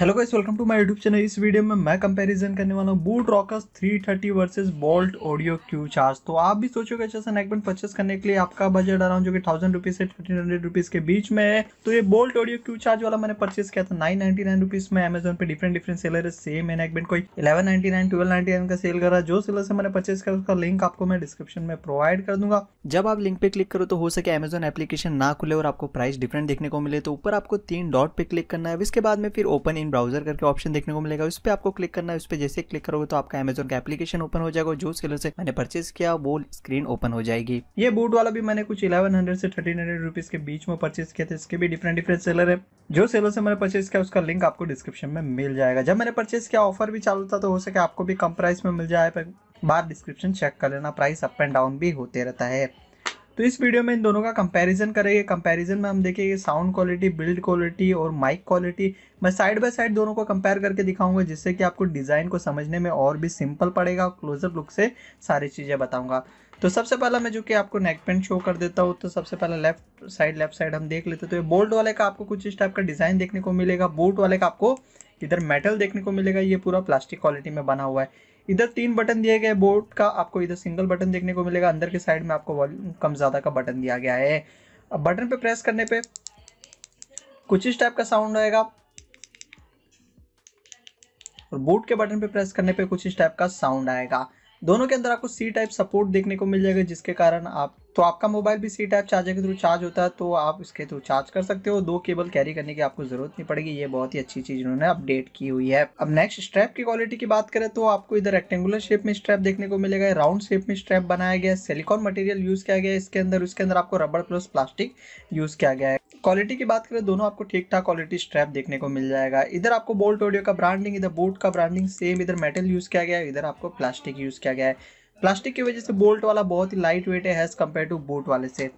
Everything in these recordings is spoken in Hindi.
hello guys welcome to my YouTube channel इस वीडियो में मैं कंपैरिजन करने वाला हूँ boAt Rockerz 330 versus Boult audio Q charge तो आप भी सोचोगे अच्छा सा नेकबैंड परचेस करने के लिए आपका बजट अराउंड जो कि थाउजेंड रुपीज से थर्टीन हंड्रेड रुपीज के बीच में है तो ये बोल्ट ऑडियो क्यू चार्ज वाला मैंने परचेस किया था नाइन नाइनटी नाइन रुपीज में अमेजन पे डिफरेंट डिफरेंट सेलर है सेम है नेकबैंड कोई इलेवन नाइनटी नाइन नाइन का सेल कर रहा है जो सेलर से मैंने परचेस किया उसका लिंक आपको मैं डिस्क्रिप्शन में प्रोवाइड कर दूंगा जब आप लिंक पे क्लिक करो तो हो सके अमेजन एप्लीकेशन ना खुले और आपको प्राइस डिफरेंट देखने को मिले तो ऊपर आपको तीन डॉट पे क्लिक करना है इसके बाद में फिर ओपन इन ब्राउजर करके ऑप्शन देखने को मिलेगा उस पर आपको क्लिक करना है उस पर जैसे क्लिक करोगे तो आपका अमेजोन का एप्लीकेशन ओपन हो जाएगा जो सेलर से मैंने परचेस किया वो स्क्रीन ओपन हो जाएगी ये बूट वाला भी मैंने कुछ इलेवन से थर्टीन हंड्रेड के बीच में परचेस किया था इसके भी डिफरेंट डिफरेंट सेलर है जो सेलर से मैंने परचेस किया उसका लिंक आपको डिस्क्रिप्शन में मिल जाएगा जब मैंने परचेस किया ऑफर भी चालू था तो हो सके आपको भी कम प्राइस में मिल जाए बार डिस्क्रिप्शन चेक कर लेना प्राइस अप एंड डाउन भी होते रहता है तो इस वीडियो में इन दोनों का कंपैरिजन करेंगे कंपैरिजन में हम देखेंगे साउंड क्वालिटी बिल्ड क्वालिटी और माइक क्वालिटी मैं साइड बाय साइड दोनों को कंपेयर करके दिखाऊंगा जिससे कि आपको डिज़ाइन को समझने में और भी सिंपल पड़ेगा क्लोजअप लुक से सारी चीज़ें बताऊँगा तो सबसे पहला मैं जो कि आपको नेक पेंट शो कर देता हूँ तो सबसे पहला लेफ्ट साइड लेफ्ट साइड हम देख लेते तो ये बोल्ट वाले का आपको कुछ इस टाइप का डिज़ाइन देखने को मिलेगा बोट वाले का आपको इधर मेटल देखने को मिलेगा ये पूरा प्लास्टिक क्वालिटी में बना हुआ है इधर तीन बटन दिए गए बोर्ड का आपको इधर सिंगल बटन देखने को मिलेगा अंदर के साइड में आपको वॉल्यूम कम ज़्यादा का बटन दिया गया है अब बटन पे प्रेस करने पे कुछ इस टाइप का साउंड आएगा और बोर्ड के बटन पे प्रेस करने पे कुछ इस टाइप का साउंड आएगा दोनों के अंदर आपको सी टाइप सपोर्ट देखने को मिल जाएगा जिसके कारण आप तो आपका मोबाइल भी सी टाइप चार्जर के थ्रू चार्ज होता है तो आप इसके थ्रू चार्ज कर सकते हो दो केबल कैरी करने की आपको जरूरत नहीं पड़ेगी ये बहुत ही अच्छी चीज इन्होंने अपडेट की हुई है अब नेक्स्ट स्ट्रैप की क्वालिटी की बात करें तो आपको इधर रेक्टेंगुलर शेप में स्ट्रैप देखने को मिलेगा राउंड शेप में स्ट्रैप बनाया गया सिलिकॉन मटेरियल यूज किया गया इसके अंदर उसके अंदर आपको रबड़ प्लस प्लास्टिक यूज किया गया है क्वालिटी की बात करें दोनों आपको ठीक ठाक क्वालिटी स्ट्रैप देखने को मिल जाएगा इधर आपको बोल्ट ऑडियो का ब्रांडिंग इधर बोट का ब्रांडिंग सेम इधर मेटल यूज़ किया गया है इधर आपको प्लास्टिक यूज़ किया गया है प्लास्टिक की वजह से बोल्ट वाला बहुत ही लाइट वेट है एज़ कम्पेयर टू बोट वाले से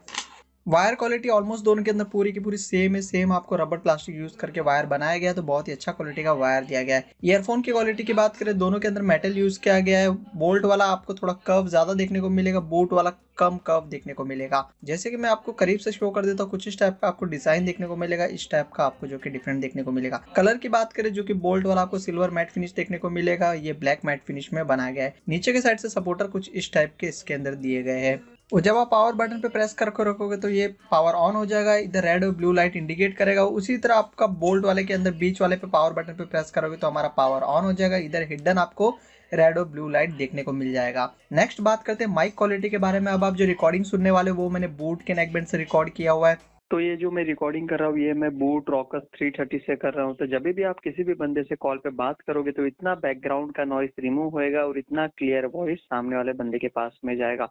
वायर क्वालिटी ऑलमोस्ट दोनों के अंदर पूरी की पूरी सेम है सेम आपको रबर प्लास्टिक यूज करके वायर बनाया गया है तो बहुत ही अच्छा क्वालिटी का वायर दिया गया है ईयरफोन की क्वालिटी की बात करें दोनों के अंदर मेटल यूज किया गया है बोल्ट वाला आपको थोड़ा कर्व ज्यादा देखने को मिलेगा बोट वाला कम कर्व देखने को मिलेगा जैसे कि मैं आपको करीब से शो कर देता हूँ कुछ इस टाइप का आपको डिजाइन देखने को मिलेगा इस टाइप का आपको जो कि डिफरेंट देखने को मिलेगा कलर की बात करें जो कि बोल्ट वाला आपको सिल्वर मैट फिनिश देखने को मिलेगा ये ब्लैक मैट फिनिश में बनाया गया है नीचे के साइड से सपोर्टर कुछ इस टाइप के इसके अंदर दिए गए हैं और जब आप पावर बटन पे प्रेस करके रखोगे तो ये पावर ऑन हो जाएगा इधर रेड और ब्लू लाइट इंडिकेट करेगा उसी तरह आपका बोल्ट वाले के अंदर बीच वाले पे पावर बटन पे प्रेस करोगे तो हमारा पावर ऑन हो जाएगा इधर हिडन आपको रेड और ब्लू लाइट देखने को मिल जाएगा नेक्स्ट बात करते हैं माइक क्वालिटी के बारे में अब आप जो रिकॉर्डिंग सुनने वाले वो मैंने बूट के नेकबैंड से रिकॉर्ड किया हुआ है तो ये जो मैं रिकॉर्डिंग कर रहा हूँ ये मैं बूट रॉकस 330 से कर रहा हूँ तो जब भी आप किसी भी बंदे से कॉल पे बात करोगे तो इतना बैकग्राउंड का नॉइस रिमूव होएगा और इतना क्लियर वॉइस सामने वाले बंदे के पास में जाएगा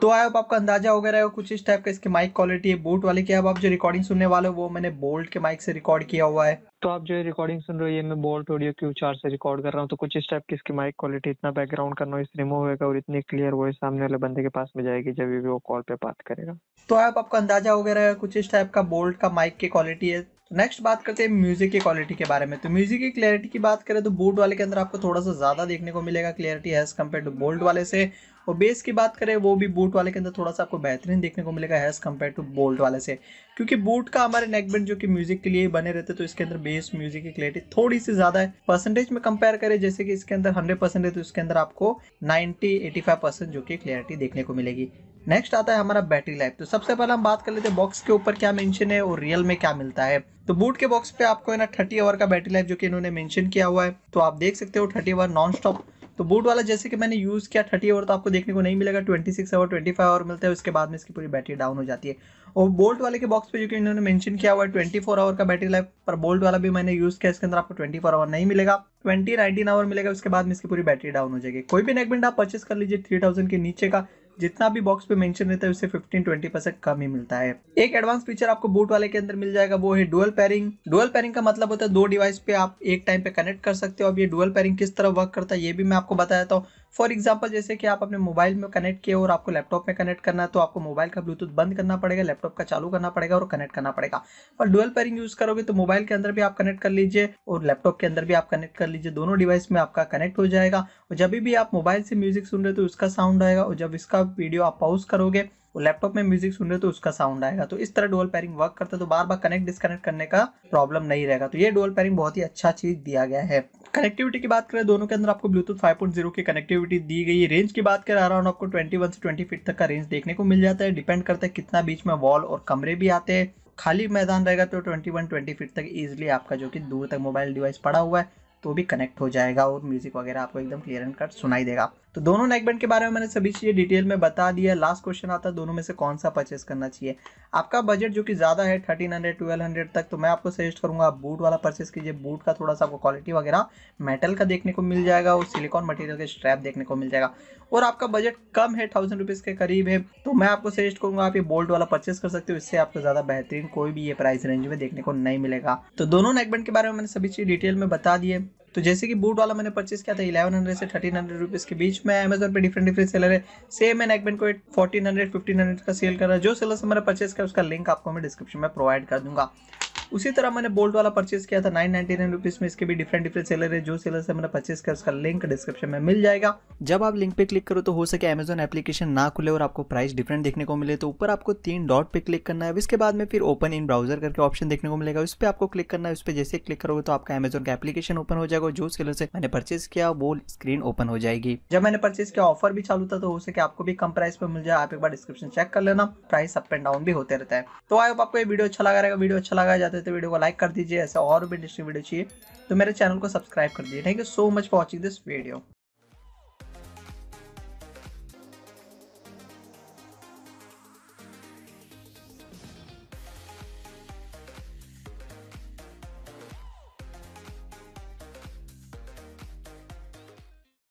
तो आए अब आपका अंदाजा हो गया है कुछ इस टाइप का इसकी माइक क्वालिटी है बोट वाले की अब आप जो रिकॉर्डिंग सुनने वाले हो वो मैंने बोल्ट के माइक से रिकॉर्ड किया हुआ है तो आप जो रिकॉर्डिंग सुन रहे हो ये मैं बोल्ट ऑडियो क्यू चार से रिकॉर्ड कर रहा हूँ तो कुछ इस टाइप की इसकी माइक क्वालिटी इतना बैकग्राउंड का नॉइस रिमूव होगा और इतनी क्लियर वॉइस सामने वाले बंदे के पास में जाएगी जब भी वो कॉल पे बात करेगा तो आप आपका अंदाजा हो गया कुछ इस टाइप का बोल्ट का माइक की क्वालिटी है नेक्स्ट बात करते हैं म्यूजिक की क्वालिटी के बारे में तो म्यूजिक की क्लियरिटी की बात करें तो बोल्ट वाले के अंदर आपको थोड़ा सा ज्यादा देखने को मिलेगा clarity as compare to Boult वाले से और बेस की बात करें वो भी बूट वाले के अंदर थोड़ा सा आपको बेहतरीन देखने को मिलेगा एज़ कम्पेयर टू बोल्ट वाले से क्योंकि बूट का हमारे नेकबैंड जो कि म्यूजिक के लिए बने रहते तो इसके अंदर बेस म्यूजिक की क्लियरिटी थोड़ी सी ज़्यादा है परसेंटेज में कंपेयर करें जैसे कि इसके अंदर हंड्रेड परसेंट है तो इसके अंदर आपको नाइन्टी एटी फाइव परसेंट जो कि क्लियरिटी देखने को मिलेगी नेक्स्ट आता है हमारा बैटरी लाइफ तो सबसे पहले हम बात कर लेते हैं बॉक्स के ऊपर क्या मेंशन है और रियल में क्या मिलता है तो बूट के बॉक्स पे आपको है ना 30 आवर का बैटरी लाइफ जो कि इन्होंने मेंशन किया हुआ है तो आप देख सकते हो 30 आवर नॉन स्टॉप तो बूट वाला जैसे कि मैंने यूज़ किया थर्टी आवर तो आपको देखने को नहीं मिलेगा twenty six hour twenty five hour मिलता है उसके बाद में इसकी पूरी बैटरी डाउन हो जाती है और बोल्ट वाले के बॉक्स पे जो कि इन्होंने मेंशन किया हुआ है ट्वेंटी फोर आवर का बैटरी लाइफ पर बोल्ट वाला भी मैंने यूज़ किया इसके अंदर आपको ट्वेंटी फोर आवर नहीं मिलेगा ट्वेंटी नाइनटीन आवर मिलेगा उसके बाद में इसकी पूरी बैटरी डाउन हो जाएगी कोई भी नेकबैंड आप परचेस कर लीजिए थ्री थाउजेंड के नीचे का जितना भी बॉक्स पे मेंशन रहता है उससे 15-20 परसेंट कम ही मिलता है एक एडवांस फीचर आपको बूट वाले के अंदर मिल जाएगा वो है डुअल पेरिंग डुअल पेरिंग का मतलब होता है दो डिवाइस पे आप एक टाइम पे कनेक्ट कर सकते हो अब ये डुअल पेरिंग किस तरह वर्क करता है ये भी मैं आपको बताया था फॉर एग्जाम्पल जैसे कि आप अपने मोबाइल में कनेक्ट किए और आपको लैपटॉप में कनेक्ट करना है तो आपको मोबाइल का ब्लूटूथ बंद करना पड़ेगा लैपटॉप का चालू करना पड़ेगा और कनेक्ट करना पड़ेगा और डुअल पेरिंग यूज करोगे तो मोबाइल के अंदर भी आप कनेक्ट कर लीजिए और लैपटॉप के अंदर भी आप कनेक्ट कर लीजिए दोनों डिवाइस में आपका कनेक्ट हो जाएगा और जब भी आप मोबाइल से म्यूजिक सुन रहे हो तो उसका साउंड आएगा और जब इसका वीडियो आप पॉज करोगे वो लैपटॉप में म्यूजिक सुन रहे हो तो उसका साउंड आएगा तो इस तरह डुअल पेयरिंग वर्क करता है तो बार बार कनेक्ट डिस्कनेक्ट करने का प्रॉब्लम नहीं रहेगा तो ये डुअल पेयरिंग बहुत ही अच्छा चीज दिया गया है कनेक्टिविटी की बात करें दोनों के अंदर आपको ब्लूटूथ 5.0 की कनेक्टिविटी दी गई है रेंज की बात करें अराउंड आपको 21 से 20 फीट तक का रेंज देखने को मिल जाता है डिपेंड करता है कितना बीच में वॉल और कमरे भी आते हैं खाली मैदान रहेगा तो 21 20 फीट तक ईजिली आपका जो कि दूर तक मोबाइल डिवाइस पड़ा हुआ है तो भी कनेक्ट हो जाएगा और म्यूजिक वगैरह आपको एकदम क्लियर एंड कट सुनाई देगा तो दोनों नेकबैंड के बारे में मैंने सभी चीज़ें डिटेल में बता दिया लास्ट क्वेश्चन आता है दोनों में से कौन सा परचेस करना चाहिए आपका बजट जो कि ज़्यादा है थर्टीन हंड्रेड ट्वेल्व हंड्रेड तक तो मैं आपको सजेस्ट करूँगा आप बूट वाला परचेस कीजिए बूट का थोड़ा सा आपको क्वालिटी वगैरह मेटल का देखने को मिल जाएगा और सिलिकॉन मटेरियल का स्ट्रैप देखने को मिल जाएगा और आपका बजट कम है थाउजेंड रुपीज़ के करीब है तो मैं आपको सजेस्ट करूँगा आप ये बोल्ट वाला परचेस कर सकते हो इससे आपको ज़्यादा बेहतरीन कोई भी ये प्राइस रेंज में देखने को नहीं मिलेगा तो दोनों नेकबैंड के बारे में मैंने सभी चीज़ डिटेल में बता दिए तो जैसे कि बूट वाला मैंने परचेस किया था इलेवन हंड्रेड से थर्टीन हंड्रेड रुपीज़ के बीच में अमेजोन पे डिफरेंट डिफरेंट सेलर है सेम मैंने एक्मेंट को फोर्टीन हंड्रेड फिफ्टीन हंड्रेड का सेल कर रहा है जो सेलर से मैंने परचेस किया उसका लिंक आपको मैं डिस्क्रिप्शन में प्रोवाइड कर दूंगा उसी तरह मैंने बोल्ट वाला परचेस किया था नाइन नाइनटी नाइन रुपीज में इसके भी डिफरेंट डिफरेंट सेलर है जो सेलर से मैंने परचेज किया उसका लिंक डिस्क्रिप्शन में मिल जाएगा जब आप लिंक पे क्लिक करो तो हो सके अमेजोन एप्लीकेशन ना खुले और आपको प्राइस डिफरेंट देखने को मिले तो ऊपर आपको तीन डॉट पे क्लिक करना है इसके बाद में फिर ओपन इन ब्राउजर करके ऑप्शन देखने को मिलेगा उस पर आपको क्लिक करना है उस पर जैसे क्लिक करोगे तो आपका अमेजोन का एप्लीकेशन ओपन हो जाएगा जो सेलर से मैंने परचेज किया वो स्क्रीन ओपन हो जाएगी जब मैंने परचेज किया ऑफर भी चालू था तो हो सके आपको भी कम प्राइस पर मिल जाए आप एक बार डिस्क्रिप्शन चेक कर लेना प्राइस अप एंड डाउन भी होते रहता है तो आई होप आपको ये वीडियो अच्छा लगा रहेगा वीडियो अच्छा लगा है तो तो वीडियो को लाइक कर दीजिए ऐसे और भी इंटरेस्टिंग वीडियो चाहिए तो मेरे चैनल को सब्सक्राइब कर दीजिए thank you so much for watching this video